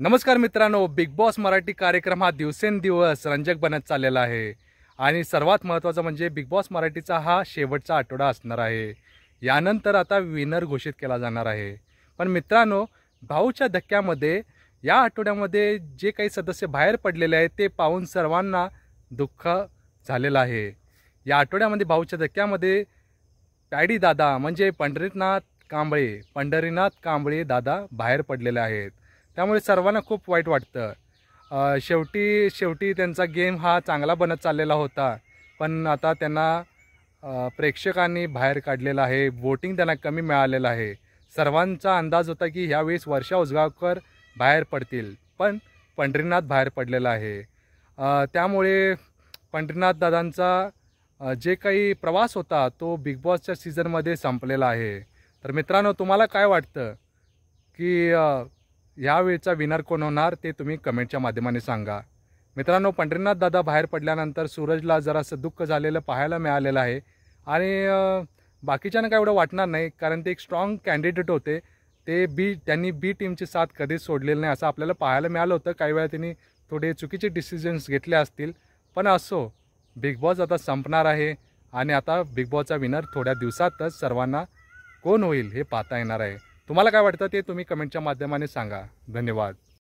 नमस्कार मित्रांनो big boss Marathi कार्यक्रम हा दिवसेंदिवस रंजक बनत चाललेला आहे आणि सर्वात महत्त्वाचं म्हणजे बिग बॉस मराठीचा हा शेवटचा आठवडा असणार आहे यानंतर आता विनर घोषित केला जाणार आहे पण मित्रांनो भाऊच्या धक्क्यामध्ये या आठवड्यामध्ये जे काही सदस्य बाहेर पडलेले आहेत ते पाहून सर्वांना दुःख झालेलं आहे या आठवड्यामध्ये भाऊच्या धक्क्यामध्ये पॅडी दादा म्हणजे पंढरीनाथ कांबळे पंढरीनाथ कांबळे दादा बाहेर पडलेले आहेत त्यामुळे सर्वांना खूप वाईट वाटतं शेवटी शेवटी त्यांचा गेम हा चांगला बनत चाललेला होता पण आता त्यांना प्रेक्षकांनी बाहेर काढलेला आहे वोटिंग त्यांना कमी मिळालेलं आहे सर्वांचा अंदाज होता की ह्यावेळेस वर्षा उजगावकर बाहेर पडतील पण पंढरीनाथ बाहेर पडलेला आहे त्यामुळे पंढरीनाथ दादांचा जे काही प्रवास होता तो बिग बॉसच्या सीझनमध्ये संपलेला आहे तर मित्रांनो तुम्हाला काय वाटतं की यावेळचा विनर कोण होणार ते तुम्ही कमेंटच्या माध्यमाने सांगा मित्रांनो पंढरीनाथ दादा बाहेर पडल्यानंतर सूरजला जरासं दुःख झालेलं पाहायला मिळालेलं आहे आणि बाकीच्यानं काय एवढं वाटणार नाही कारण ते एक स्ट्रॉंग कॅन्डिडेट होते ते बी त्यांनी बी टीमची साथ कधीच सोडलेलं नाही असं आपल्याला पाहायला मिळालं होतं काही वेळा त्यांनी थोडे चुकीचे डिसिजन्स घेतले असतील पण असो बिग बॉस आता संपणार आहे आणि आता बिग बॉसचा विनर थोड्या दिवसातच सर्वांना कोण होईल हे पाहता येणार आहे तुम्हाला काय वाटतं ते तुम्ही कमेंटच्या माध्यमाने सांगा धन्यवाद